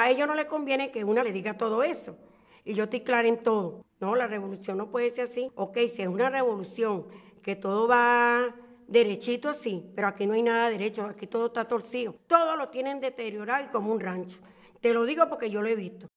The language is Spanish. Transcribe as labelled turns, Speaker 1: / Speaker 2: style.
Speaker 1: a ellos no les conviene que una le diga todo eso. Y yo estoy clara en todo. No, la revolución no puede ser así. Ok, si es una revolución, que todo va derechito, sí, pero aquí no hay nada derecho, aquí todo está torcido. Todo lo tienen deteriorado y como un rancho. Te lo digo porque yo lo he visto.